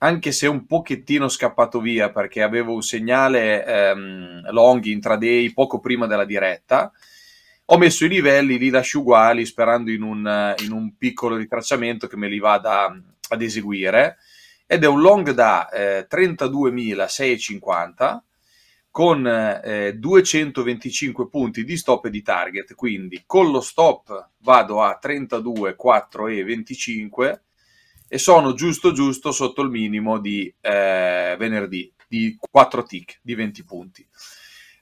Anche se un pochettino scappato via perché avevo un segnale ehm, long intraday poco prima della diretta, ho messo i livelli, li lascio uguali sperando in un, in un piccolo ritracciamento che me li vada mm, ad eseguire ed è un long da eh, 32.650 con eh, 225 punti di stop e di target, quindi con lo stop vado a 32, 4 e 25 e sono giusto giusto sotto il minimo di eh, venerdì di 4 tick di 20 punti.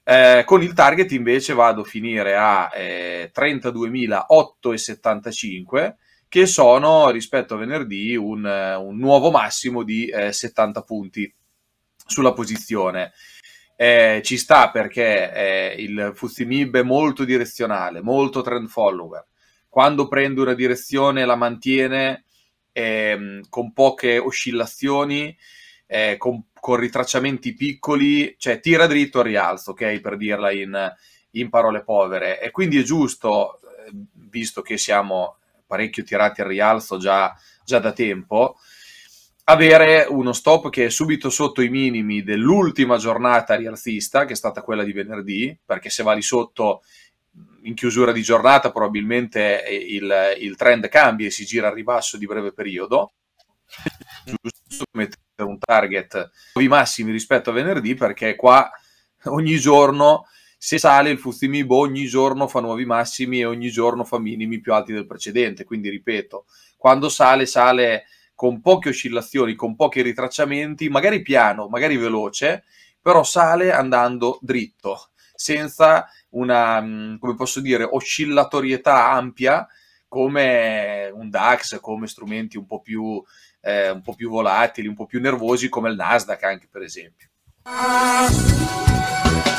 Eh, con il target invece vado a finire a eh, 32.875 che sono rispetto a venerdì un, un nuovo massimo di eh, 70 punti sulla posizione eh, ci sta perché eh, il Fustimib è molto direzionale, molto trend follower. Quando prende una direzione la mantiene eh, con poche oscillazioni, eh, con, con, ritracciamenti piccoli, cioè tira dritto al rialzo, ok? Per dirla in, in parole povere. E quindi è giusto, eh, visto che siamo parecchio tirati al rialzo già, già da tempo, avere uno stop che è subito sotto i minimi dell'ultima giornata rialzista, che è stata quella di venerdì, perché se va lì sotto in chiusura di giornata probabilmente il, il trend cambia e si gira al ribasso di breve periodo. Mm. Giusto mettere un target nuovi massimi rispetto a venerdì, perché qua ogni giorno se sale il Fuzimibo ogni giorno fa nuovi massimi e ogni giorno fa minimi più alti del precedente. Quindi ripeto, quando sale, sale con poche oscillazioni, con pochi ritracciamenti, magari piano, magari veloce, però sale andando dritto, senza una, come posso dire, oscillatorietà ampia come un DAX, come strumenti un po' più, eh, un po più volatili, un po' più nervosi come il Nasdaq anche per esempio.